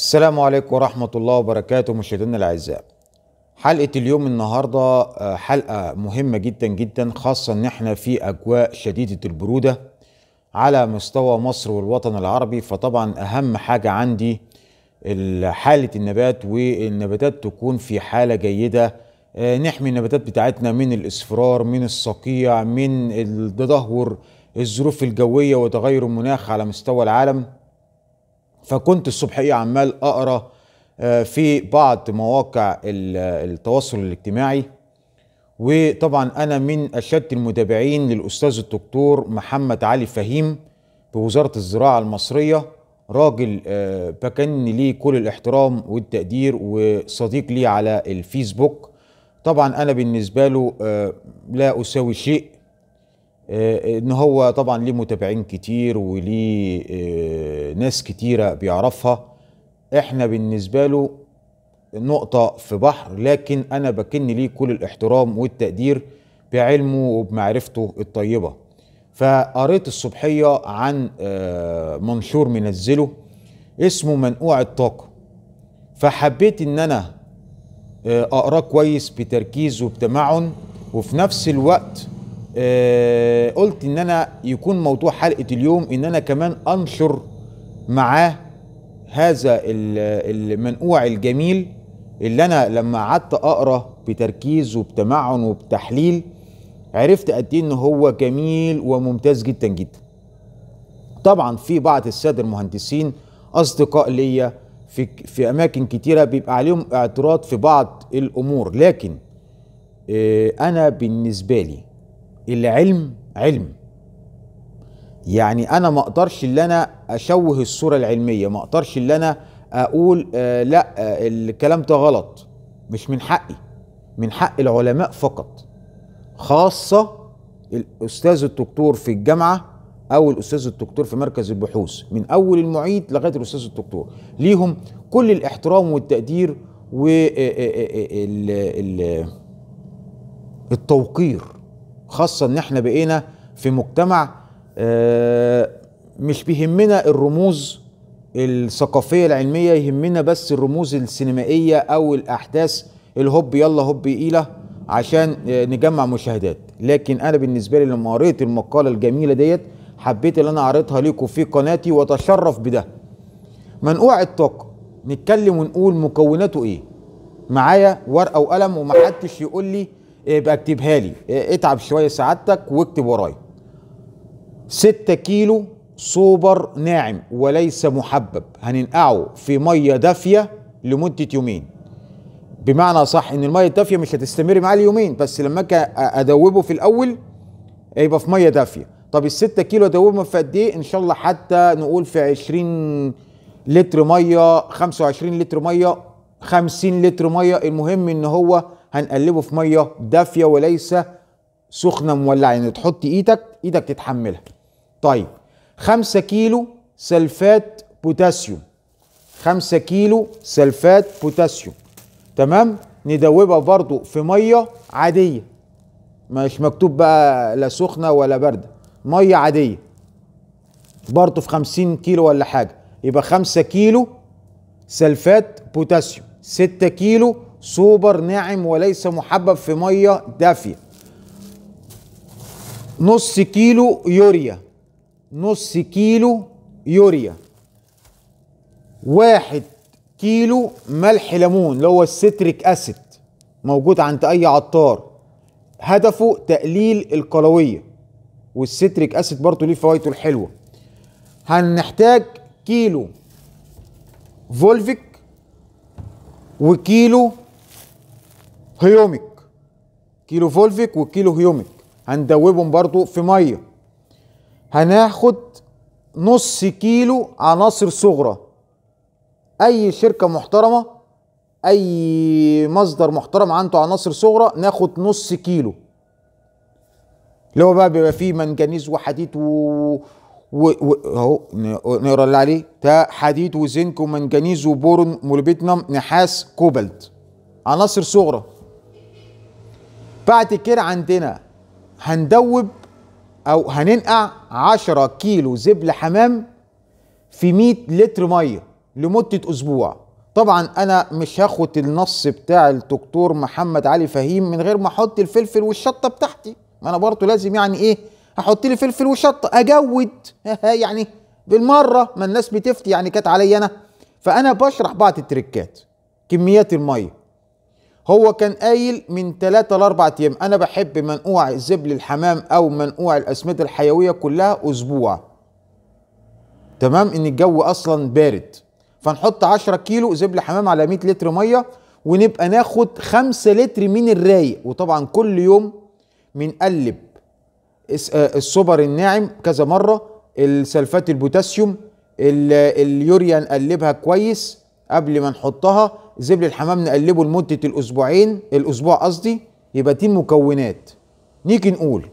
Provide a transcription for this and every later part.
السلام عليكم ورحمة الله وبركاته مشاهدينا الأعزاء حلقة اليوم النهاردة آه، حلقة مهمة جدا جدا خاصة ان احنا في أجواء شديدة البرودة على مستوى مصر والوطن العربي فطبعا أهم حاجة عندي حالة النبات والنباتات تكون في حالة جيدة آه، نحمي النباتات بتاعتنا من الإصفرار من الصقيع من التدهور الظروف الجوية وتغير المناخ على مستوى العالم فكنت الصبحيه عمال اقرا آه، في بعض مواقع التواصل الاجتماعي وطبعا انا من اشد المتابعين للاستاذ الدكتور محمد علي فهيم بوزاره الزراعه المصريه راجل آه، بكن ليه كل الاحترام والتقدير وصديق لي على الفيسبوك طبعا انا بالنسبه له آه، لا اساوي شيء آه، ان هو طبعا ليه متابعين كتير وليه آه، ناس كتيره بيعرفها احنا بالنسبه له نقطه في بحر لكن انا بكن ليه كل الاحترام والتقدير بعلمه وبمعرفته الطيبه فقريت الصبحيه عن آه، منشور منزله اسمه منقوع الطاقه فحبيت ان انا اقراه كويس بتركيز وبتمعن وفي نفس الوقت آه قلت ان انا يكون موضوع حلقه اليوم ان انا كمان انشر معاه هذا المنقوع الجميل اللي انا لما قعدت اقرا بتركيز وبتمعن وبتحليل عرفت قد ايه ان هو جميل وممتاز جدا جدا طبعا في بعض الساده المهندسين اصدقاء ليا في في اماكن كتيره بيبقى عليهم اعتراض في بعض الامور لكن آه، انا بالنسبه لي العلم علم يعني انا ما اقدرش ان انا اشوه الصوره العلميه ما اقدرش ان انا اقول آه لا آه الكلام ده غلط مش من حقي من حق العلماء فقط خاصه الاستاذ الدكتور في الجامعه او الاستاذ الدكتور في مركز البحوث من اول المعيد لغايه الاستاذ الدكتور ليهم كل الاحترام والتقدير والتوقير آه، آه، آه، خاصة ان احنا بقينا في مجتمع آه، مش بيهمنا الرموز الثقافية العلمية يهمنا بس الرموز السينمائية او الاحداث الهوب يلا هوب إيلة عشان آه، نجمع مشاهدات لكن انا بالنسبة لي لما قريت المقالة الجميلة ديت حبيت ان انا اعرضها لكم في قناتي واتشرف بده منقوع الطاقة نتكلم ونقول مكوناته ايه معايا ورقة وقلم ومحدش يقول لي إيه، يبقى اكتبها لي إيه، اتعب شويه سعادتك واكتب ورايا 6 كيلو سوبر ناعم وليس محبب هننقعه في ميه دافيه لمده يومين بمعنى صح ان الميه الدافيه مش هتستمر معاه اليومين بس لما ادوبه في الاول يبقى في ميه دافيه طب ال 6 كيلو ادوبهم في قد ايه ان شاء الله حتى نقول في 20 لتر ميه 25 لتر ميه 50 لتر ميه المهم ان هو هنقلبه في ميه دافيه وليس سخنه مولعه يعني تحط ايدك ايدك تتحملها طيب 5 كيلو سلفات بوتاسيوم 5 كيلو سلفات بوتاسيوم تمام ندوبها برضو في ميه عاديه مش مكتوب بقى لا سخنه ولا بارده ميه عاديه برضو في 50 كيلو ولا حاجه يبقى 5 كيلو سلفات بوتاسيوم 6 كيلو سوبر ناعم وليس محبب في ميه دافيه نص كيلو يوريا نص كيلو يوريا واحد كيلو ملح ليمون اللي هو الستريك اسيد موجود عند اي عطار هدفه تقليل القلويه والستريك اسيد برضه ليه فوائده الحلوه هنحتاج كيلو فولفيك وكيلو هيوميك كيلو فولفيك وكيلو هيوميك هندوبهم برضو في ميه هناخد نص كيلو عناصر صغرى اي شركه محترمه اي مصدر محترم عنده عناصر صغرى ناخد نص كيلو اللي هو بقى بيبقى فيه منجنيز وحديد و اهو نقرا اللي عليه ده حديد وزنك ومنجنيز وبورون موليبيتنم نحاس كوبالت عناصر صغرى بعد كده عندنا هندوب او هننقع 10 كيلو زبل حمام في 100 لتر ميه لمده اسبوع طبعا انا مش هاخد النص بتاع الدكتور محمد علي فهيم من غير ما احط الفلفل والشطه بتاعتي ما انا برضو لازم يعني ايه احط لي فلفل وشطه اجود يعني بالمره ما الناس بتفتي يعني كانت عليا انا فانا بشرح بعض التركات كميات الميه هو كان قايل من 3 ل 4 ايام انا بحب منقوع زبل الحمام او منقوع الاسمده الحيويه كلها اسبوع تمام ان الجو اصلا بارد فنحط 10 كيلو زبل حمام على 100 لتر ميه ونبقى ناخد 5 لتر من الرايق وطبعا كل يوم بنقلب آه، السوبر الناعم كذا مره السلفات البوتاسيوم اليوريا نقلبها كويس قبل ما نحطها زبل الحمام نقلبه لمده الاسبوعين الاسبوع قصدي يبقى دي مكونات نيجي نقول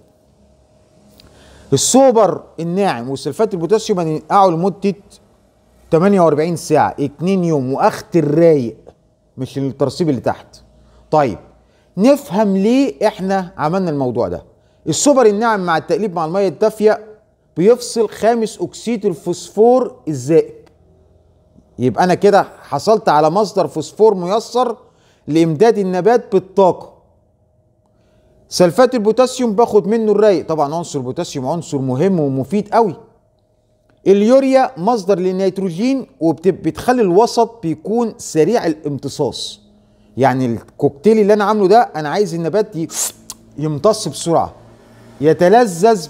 السوبر الناعم وسلفات البوتاسيوم هننقعه لمده 48 ساعه 2 يوم واخت الرايق مش الترسيب اللي تحت طيب نفهم ليه احنا عملنا الموضوع ده السوبر الناعم مع التقليب مع الميه الدافيه بيفصل خامس اكسيد الفوسفور الزائد يبقى انا كده حصلت على مصدر فوسفور ميسر لامداد النبات بالطاقه سلفات البوتاسيوم باخد منه الرايق طبعا عنصر البوتاسيوم عنصر مهم ومفيد قوي اليوريا مصدر للنيتروجين وبتخلي الوسط بيكون سريع الامتصاص يعني الكوكتيل اللي انا عامله ده انا عايز النبات يمتص بسرعه يتلذذ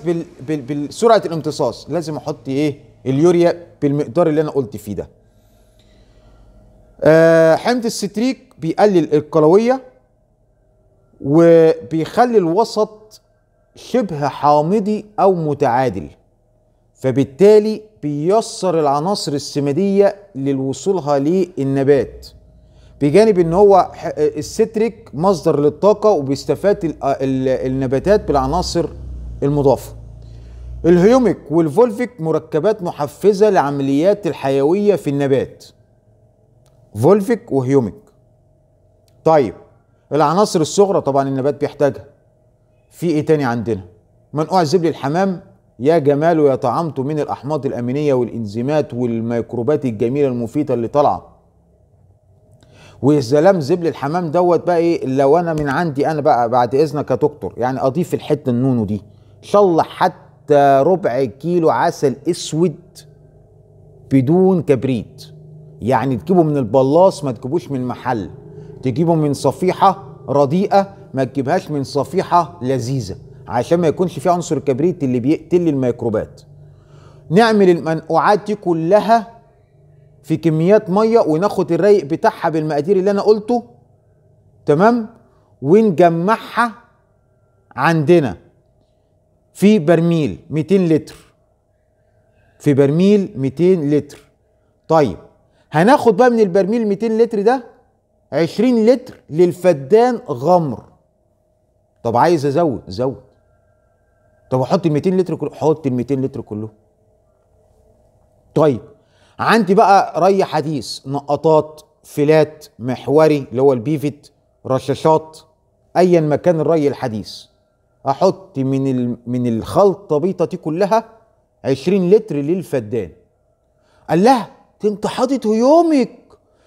بسرعه الامتصاص لازم احط ايه اليوريا بالمقدار اللي انا قلت فيه ده آه، حمض الستريك بيقلل القلويه وبيخلي الوسط شبه حامضي او متعادل فبالتالي بيسر العناصر السماديه لوصولها للنبات بجانب ان هو الستريك مصدر للطاقه وبيستفاد النباتات بالعناصر المضافه الهيوميك والفولفيك مركبات محفزه لعمليات الحيويه في النبات فولفيك وهيوميك طيب العناصر الصغرى طبعا النبات بيحتاجها في ايه تاني عندنا منقوع زبل الحمام يا جماله يا طعامته من الاحماض الامينيه والانزيمات والميكروبات الجميله المفيده اللي طالعه والزلام زبل الحمام دوت بقى ايه لو انا من عندي انا بقى بعد اذنك يا دكتور يعني اضيف الحته النونو دي ان شاء الله حتى ربع كيلو عسل اسود بدون كبريت يعني تجيبه من البلاص ما تجيبوش من محل تجيبه من صفيحة رديئة ما تجيبهاش من صفيحة لذيذة عشان ما يكونش فيه عنصر الكبريت اللي بيقتل الميكروبات نعمل المنقوعات دي كلها في كميات ميه وناخد الريق بتاعها بالمقادير اللي انا قلته تمام ونجمعها عندنا في برميل 200 لتر في برميل 200 لتر طيب هناخد بقى من البرميل 200 لتر ده 20 لتر للفدان غمر طب عايز ازود زود طب احط ال 200 لتر كله حط ال 200 لتر كله طيب عندي بقى ري حديث نقطات فلات محوري اللي هو البيفت رشاشات ايا ما كان الري الحديث احط من من الخلطه بيطه دي كلها 20 لتر للفدان قال لها ده انت حاطط هيومك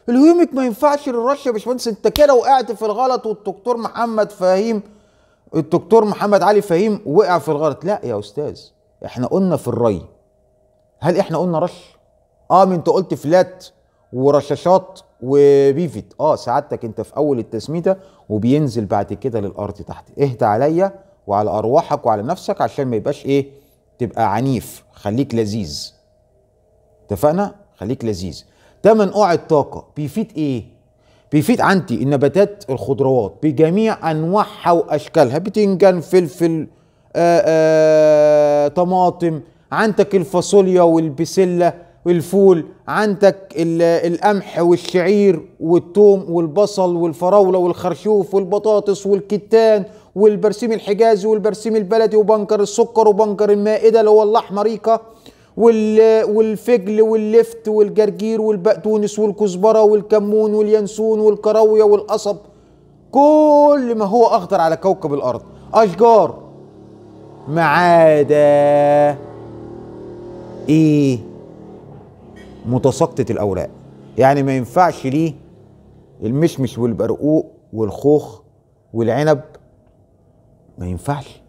الهيومك ما ينفعش للرش يا باشمهندس انت كده وقعت في الغلط والدكتور محمد فهيم الدكتور محمد علي فهيم وقع في الغلط لا يا استاذ احنا قلنا في الري هل احنا قلنا رش اه انت قلت فلات ورشاشات وبيفت اه سعادتك انت في اول التسميته وبينزل بعد كده للارض تحت اهدى عليا وعلى ارواحك وعلى نفسك عشان ما يبقاش ايه تبقى عنيف خليك لذيذ اتفقنا خليك لذيذ ده منقوع الطاقه بيفيد ايه بيفيد عندي النباتات الخضروات بجميع انواعها واشكالها بتنجان فلفل آآ آه، آآ آه، طماطم عندك الفاصوليا والبسله والفول عندك القمح والشعير والثوم والبصل والفراوله والخرشوف والبطاطس والكتان والبرسيم الحجازي والبرسيم البلدي وبنكر السكر وبنكر المائده اللي هو ريكا والفجل واللفت والجرجير والبقدونس والكزبره والكمون واليانسون والكراويه والقصب كل ما هو اخضر على كوكب الارض اشجار ما عدا ايه متساقطه الاوراق يعني ما ينفعش ليه المشمش والبرقوق والخوخ والعنب ما ينفعش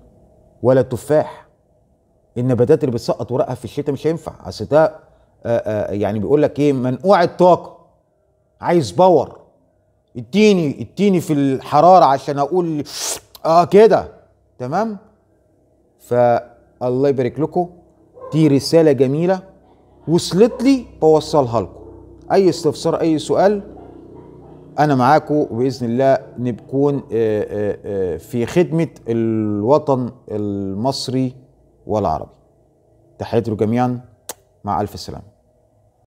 ولا التفاح النباتات اللي بتسقط ورقها في الشتاء مش هينفع اصل ده آه، آه، يعني بيقول لك ايه منقوع الطاقه عايز باور اديني اديني في الحراره عشان اقول اه كده تمام فالله يبارك لكم دي رساله جميله وصلت لي بوصلها لكم اي استفسار اي سؤال انا معاكم وباذن الله نكون آه، في خدمه الوطن المصري والعربي تحياتي لكم جميعا مع ألف سلامة